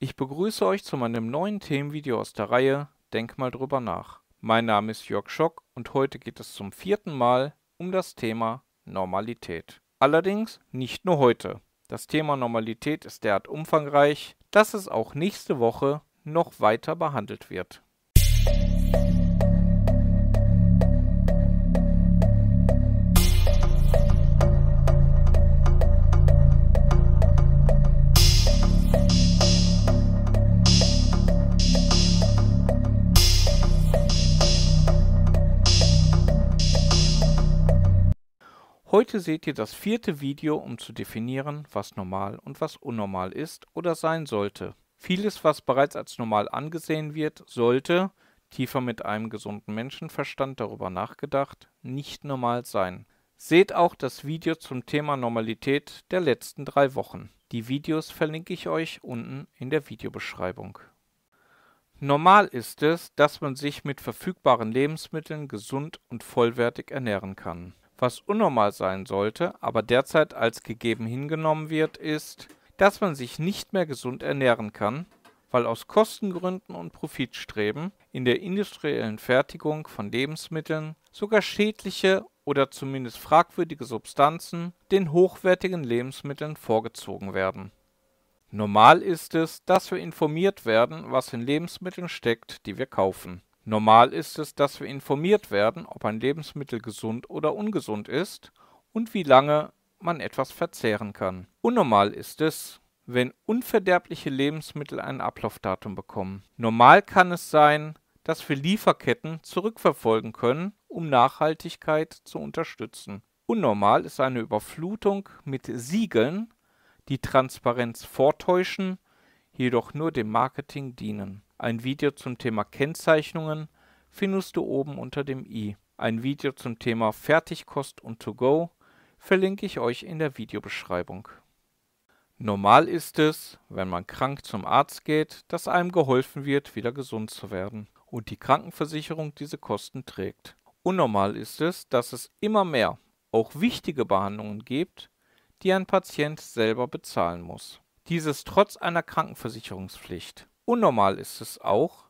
Ich begrüße euch zu meinem neuen Themenvideo aus der Reihe Denk mal drüber nach. Mein Name ist Jörg Schock und heute geht es zum vierten Mal um das Thema Normalität. Allerdings nicht nur heute. Das Thema Normalität ist derart umfangreich, dass es auch nächste Woche noch weiter behandelt wird. Heute seht ihr das vierte Video, um zu definieren, was normal und was unnormal ist oder sein sollte. Vieles, was bereits als normal angesehen wird, sollte, tiefer mit einem gesunden Menschenverstand darüber nachgedacht, nicht normal sein. Seht auch das Video zum Thema Normalität der letzten drei Wochen. Die Videos verlinke ich euch unten in der Videobeschreibung. Normal ist es, dass man sich mit verfügbaren Lebensmitteln gesund und vollwertig ernähren kann. Was unnormal sein sollte, aber derzeit als gegeben hingenommen wird, ist, dass man sich nicht mehr gesund ernähren kann, weil aus Kostengründen und Profitstreben in der industriellen Fertigung von Lebensmitteln sogar schädliche oder zumindest fragwürdige Substanzen den hochwertigen Lebensmitteln vorgezogen werden. Normal ist es, dass wir informiert werden, was in Lebensmitteln steckt, die wir kaufen. Normal ist es, dass wir informiert werden, ob ein Lebensmittel gesund oder ungesund ist und wie lange man etwas verzehren kann. Unnormal ist es, wenn unverderbliche Lebensmittel ein Ablaufdatum bekommen. Normal kann es sein, dass wir Lieferketten zurückverfolgen können, um Nachhaltigkeit zu unterstützen. Unnormal ist eine Überflutung mit Siegeln, die Transparenz vortäuschen, jedoch nur dem Marketing dienen. Ein Video zum Thema Kennzeichnungen findest du oben unter dem i. Ein Video zum Thema Fertigkost und To-Go verlinke ich euch in der Videobeschreibung. Normal ist es, wenn man krank zum Arzt geht, dass einem geholfen wird, wieder gesund zu werden und die Krankenversicherung diese Kosten trägt. Unnormal ist es, dass es immer mehr, auch wichtige Behandlungen gibt, die ein Patient selber bezahlen muss. Dieses trotz einer Krankenversicherungspflicht. Unnormal ist es auch,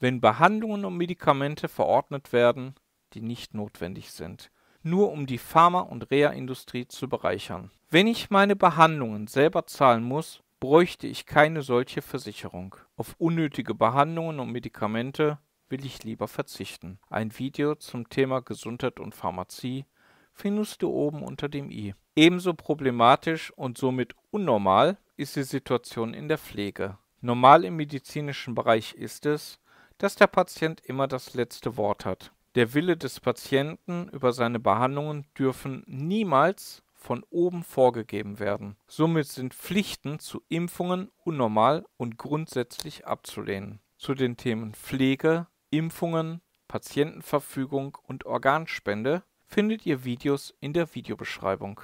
wenn Behandlungen und Medikamente verordnet werden, die nicht notwendig sind, nur um die Pharma- und Reha-Industrie zu bereichern. Wenn ich meine Behandlungen selber zahlen muss, bräuchte ich keine solche Versicherung. Auf unnötige Behandlungen und Medikamente will ich lieber verzichten. Ein Video zum Thema Gesundheit und Pharmazie findest du oben unter dem i. Ebenso problematisch und somit unnormal ist die Situation in der Pflege. Normal im medizinischen Bereich ist es, dass der Patient immer das letzte Wort hat. Der Wille des Patienten über seine Behandlungen dürfen niemals von oben vorgegeben werden. Somit sind Pflichten zu Impfungen unnormal und grundsätzlich abzulehnen. Zu den Themen Pflege, Impfungen, Patientenverfügung und Organspende findet ihr Videos in der Videobeschreibung.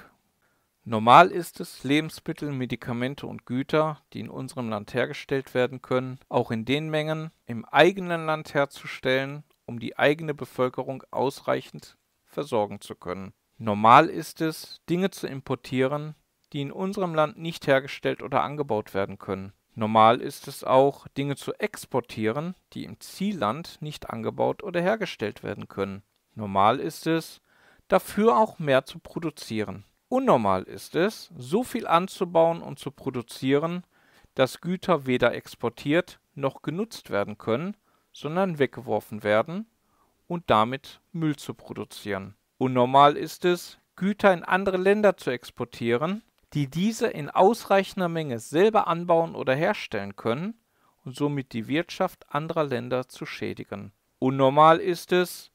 Normal ist es, Lebensmittel, Medikamente und Güter, die in unserem Land hergestellt werden können, auch in den Mengen im eigenen Land herzustellen, um die eigene Bevölkerung ausreichend versorgen zu können. Normal ist es, Dinge zu importieren, die in unserem Land nicht hergestellt oder angebaut werden können. Normal ist es auch, Dinge zu exportieren, die im Zielland nicht angebaut oder hergestellt werden können. Normal ist es, dafür auch mehr zu produzieren. Unnormal ist es, so viel anzubauen und zu produzieren, dass Güter weder exportiert noch genutzt werden können, sondern weggeworfen werden und damit Müll zu produzieren. Unnormal ist es, Güter in andere Länder zu exportieren, die diese in ausreichender Menge selber anbauen oder herstellen können und somit die Wirtschaft anderer Länder zu schädigen. Unnormal ist es,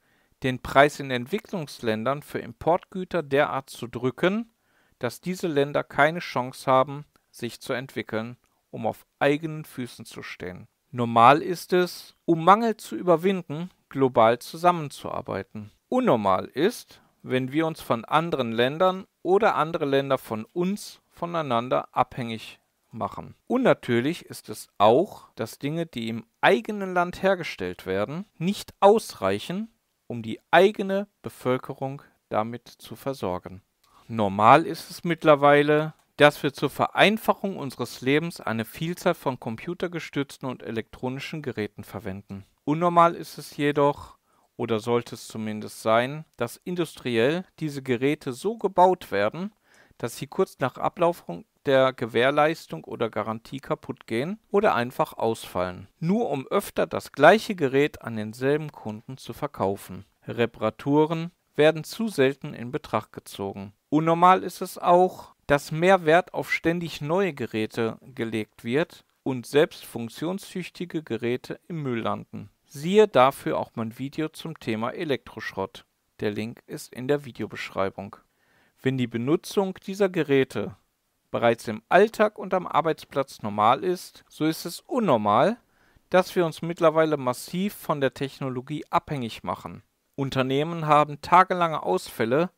den Preis in Entwicklungsländern für Importgüter derart zu drücken, dass diese Länder keine Chance haben, sich zu entwickeln, um auf eigenen Füßen zu stehen. Normal ist es, um Mangel zu überwinden, global zusammenzuarbeiten. Unnormal ist, wenn wir uns von anderen Ländern oder andere Länder von uns voneinander abhängig machen. Unnatürlich ist es auch, dass Dinge, die im eigenen Land hergestellt werden, nicht ausreichen, um die eigene Bevölkerung damit zu versorgen. Normal ist es mittlerweile, dass wir zur Vereinfachung unseres Lebens eine Vielzahl von computergestützten und elektronischen Geräten verwenden. Unnormal ist es jedoch, oder sollte es zumindest sein, dass industriell diese Geräte so gebaut werden, dass sie kurz nach Ablauf der Gewährleistung oder Garantie kaputt gehen oder einfach ausfallen, nur um öfter das gleiche Gerät an denselben Kunden zu verkaufen. Reparaturen werden zu selten in Betracht gezogen. Unnormal ist es auch, dass mehr Wert auf ständig neue Geräte gelegt wird und selbst funktionstüchtige Geräte im Müll landen. Siehe dafür auch mein Video zum Thema Elektroschrott. Der Link ist in der Videobeschreibung. Wenn die Benutzung dieser Geräte bereits im Alltag und am Arbeitsplatz normal ist, so ist es unnormal, dass wir uns mittlerweile massiv von der Technologie abhängig machen. Unternehmen haben tagelange Ausfälle,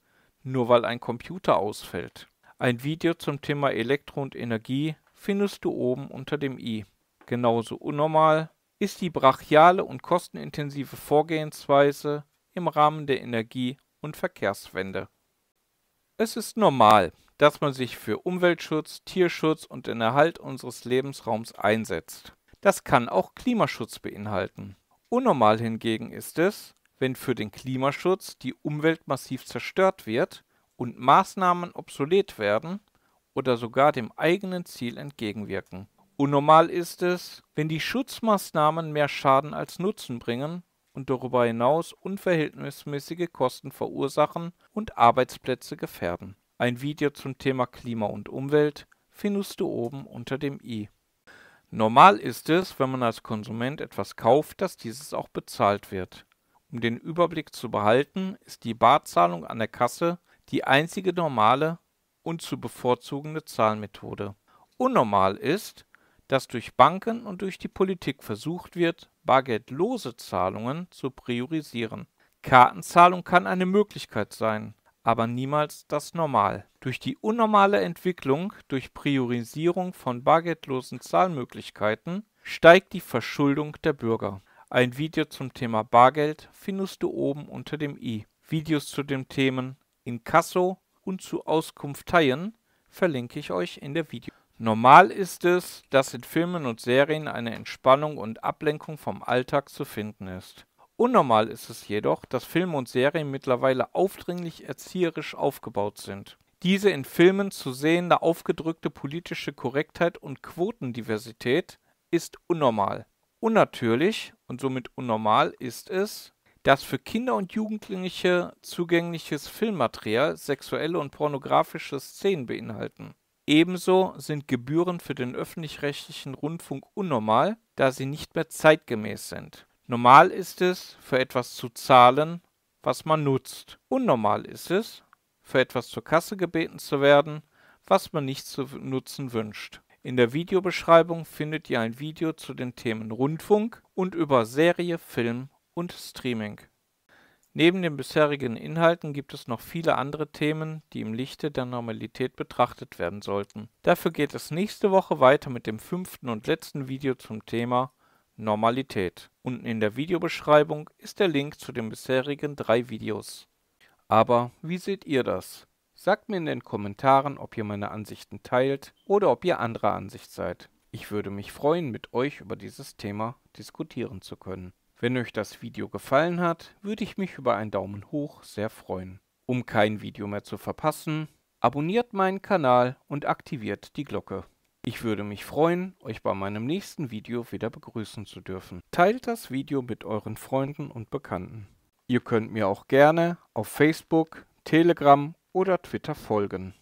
nur weil ein Computer ausfällt. Ein Video zum Thema Elektro und Energie findest du oben unter dem i. Genauso unnormal ist die brachiale und kostenintensive Vorgehensweise im Rahmen der Energie- und Verkehrswende. Es ist normal, dass man sich für Umweltschutz, Tierschutz und den Erhalt unseres Lebensraums einsetzt. Das kann auch Klimaschutz beinhalten. Unnormal hingegen ist es, wenn für den Klimaschutz die Umwelt massiv zerstört wird und Maßnahmen obsolet werden oder sogar dem eigenen Ziel entgegenwirken. Unnormal ist es, wenn die Schutzmaßnahmen mehr Schaden als Nutzen bringen und darüber hinaus unverhältnismäßige Kosten verursachen und Arbeitsplätze gefährden. Ein Video zum Thema Klima und Umwelt findest du oben unter dem i. Normal ist es, wenn man als Konsument etwas kauft, dass dieses auch bezahlt wird. Um den Überblick zu behalten, ist die Barzahlung an der Kasse die einzige normale und zu bevorzugende Zahlmethode. Unnormal ist, dass durch Banken und durch die Politik versucht wird, bargeldlose Zahlungen zu priorisieren. Kartenzahlung kann eine Möglichkeit sein, aber niemals das Normal. Durch die unnormale Entwicklung, durch Priorisierung von bargeldlosen Zahlmöglichkeiten, steigt die Verschuldung der Bürger. Ein Video zum Thema Bargeld findest du oben unter dem i. Videos zu den Themen Inkasso und zu Auskunfteien verlinke ich euch in der Video. Normal ist es, dass in Filmen und Serien eine Entspannung und Ablenkung vom Alltag zu finden ist. Unnormal ist es jedoch, dass Filme und Serien mittlerweile aufdringlich erzieherisch aufgebaut sind. Diese in Filmen zu sehende aufgedrückte politische Korrektheit und Quotendiversität ist unnormal. Unnatürlich und somit unnormal ist es, dass für Kinder und Jugendliche zugängliches Filmmaterial sexuelle und pornografische Szenen beinhalten. Ebenso sind Gebühren für den öffentlich-rechtlichen Rundfunk unnormal, da sie nicht mehr zeitgemäß sind. Normal ist es, für etwas zu zahlen, was man nutzt. Unnormal ist es, für etwas zur Kasse gebeten zu werden, was man nicht zu nutzen wünscht. In der Videobeschreibung findet ihr ein Video zu den Themen Rundfunk und über Serie, Film und Streaming. Neben den bisherigen Inhalten gibt es noch viele andere Themen, die im Lichte der Normalität betrachtet werden sollten. Dafür geht es nächste Woche weiter mit dem fünften und letzten Video zum Thema Normalität. Unten in der Videobeschreibung ist der Link zu den bisherigen drei Videos. Aber wie seht ihr das? Sagt mir in den Kommentaren, ob ihr meine Ansichten teilt oder ob ihr anderer Ansicht seid. Ich würde mich freuen, mit euch über dieses Thema diskutieren zu können. Wenn euch das Video gefallen hat, würde ich mich über einen Daumen hoch sehr freuen. Um kein Video mehr zu verpassen, abonniert meinen Kanal und aktiviert die Glocke. Ich würde mich freuen, euch bei meinem nächsten Video wieder begrüßen zu dürfen. Teilt das Video mit euren Freunden und Bekannten. Ihr könnt mir auch gerne auf Facebook, Telegram oder Twitter folgen.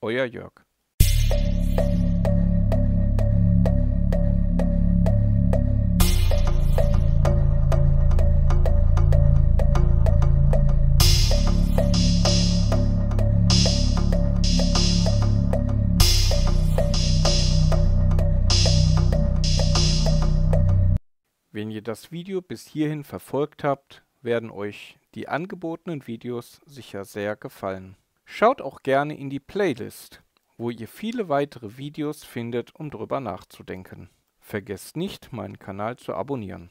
Euer Jörg. Wenn ihr das Video bis hierhin verfolgt habt, werden euch die angebotenen Videos sicher sehr gefallen. Schaut auch gerne in die Playlist, wo ihr viele weitere Videos findet, um drüber nachzudenken. Vergesst nicht, meinen Kanal zu abonnieren.